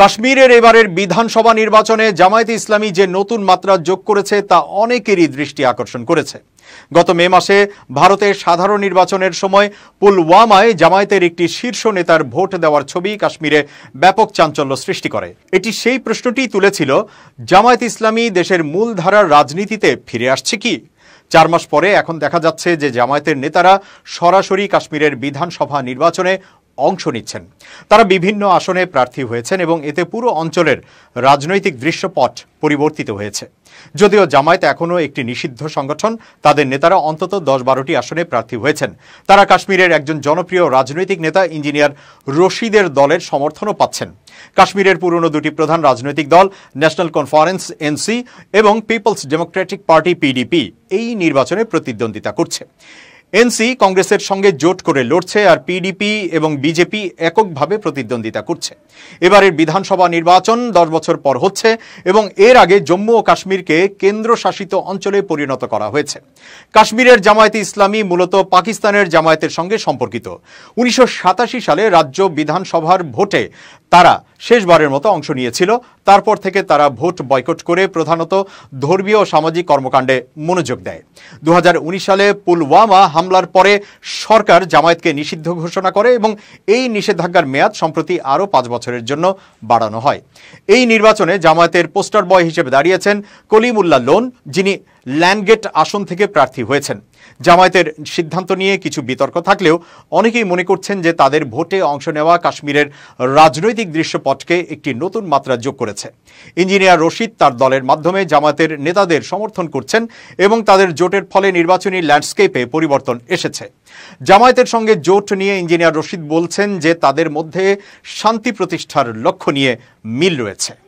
কাশ্মীরের এবারের বিধানসভা নির্বাচনে জামায়াতে ইসলামী যে নতুন মাত্রা যোগ করেছে তা অনেকেরই দৃষ্টি আকর্ষণ করেছে গত মে মাসে ভারতের সাধারণ নির্বাচনের সময় পুলওয়ামায় জামায়াতের একটি শীর্ষ নেতার ভোট দেওয়ার ছবি কাশ্মীরে ব্যাপক চাঞ্চল্য সৃষ্টি করে এটি সেই প্রশ্নটি তুলেছিল জামায়াত ইসলামী দেশের মূলধারার রাজনীতিতে ফিরে আসছে কি চার মাস পরে এখন দেখা যাচ্ছে যে জামায়াতের নেতারা সরাসরি কাশ্মীরের বিধানসভা নির্বাচনে অংশ নিচ্ছেন তারা বিভিন্ন আসনে প্রার্থী হয়েছেন এবং এতে পুরো অঞ্চলের রাজনৈতিক দৃশ্যপট পরিবর্তিত হয়েছে যদিও জামায়াত এখনও একটি নিষিদ্ধ সংগঠন তাদের নেতারা অন্তত দশ বারোটি আসনে প্রার্থী হয়েছেন তারা কাশ্মীরের একজন জনপ্রিয় রাজনৈতিক নেতা ইঞ্জিনিয়ার রশিদের দলের সমর্থনও পাচ্ছেন কাশ্মীরের পুরনো দুটি প্রধান রাজনৈতিক দল ন্যাশনাল কনফারেন্স এনসি এবং পিপলস ডেমোক্রেটিক পার্টি পিডিপি এই নির্বাচনে প্রতিদ্বন্দ্বিতা করছে এনসি কংগ্রেসের সঙ্গে জোট করে লড়ছে আর পিডিপি এবং বিজেপি এককভাবে প্রতিদ্বন্দ্বিতা করছে এবারের বিধানসভা নির্বাচন দশ বছর পর হচ্ছে এবং এর আগে জম্মু ও কাশ্মীরকে কেন্দ্রশাসিত অঞ্চলে পরিণত করা হয়েছে কাশ্মীরের জামায়াতে ইসলামী মূলত পাকিস্তানের জামায়াতের সঙ্গে সম্পর্কিত উনিশশো সালে রাজ্য বিধানসভার ভোটে তারা শেষবারের মতো অংশ নিয়েছিল তারপর থেকে তারা ভোট বয়কট করে প্রধানত ধর্মীয় সামাজিক কর্মকাণ্ডে মনোযোগ দেয় দু সালে পুলওয়ামা হামলার পরে সরকার জামায়াতকে নিষিদ্ধ ঘোষণা করে এবং এই নিষেধাজ্ঞার মেয়াদ সম্প্রতি আরও পাঁচ বছরের জন্য বাড়ানো হয় এই নির্বাচনে জামায়াতের পোস্টার বয় হিসেবে দাঁড়িয়েছেন কলিমুল্লাহ লোন যিনি ল্যান্ডগেট আসন থেকে প্রার্থী হয়েছেন জামায়াতের সিদ্ধান্ত নিয়ে কিছু বিতর্ক থাকলেও অনেকেই মনে করছেন যে তাদের ভোটে অংশ নেওয়া কাশ্মীরের রাজনৈতিক দৃশ্যপটকে একটি নতুন মাত্রা যোগ করেছে ইঞ্জিনিয়ার রশিদ তার দলের মাধ্যমে জামায়াতের নেতাদের সমর্থন করছেন এবং তাদের জোটের ফলে নির্বাচনী ল্যান্ডস্কেপে পরিবর্তন এসেছে জামায়াতের সঙ্গে জোট নিয়ে ইঞ্জিনিয়ার রশিদ বলছেন যে তাদের মধ্যে শান্তি প্রতিষ্ঠার লক্ষ্য নিয়ে মিল রয়েছে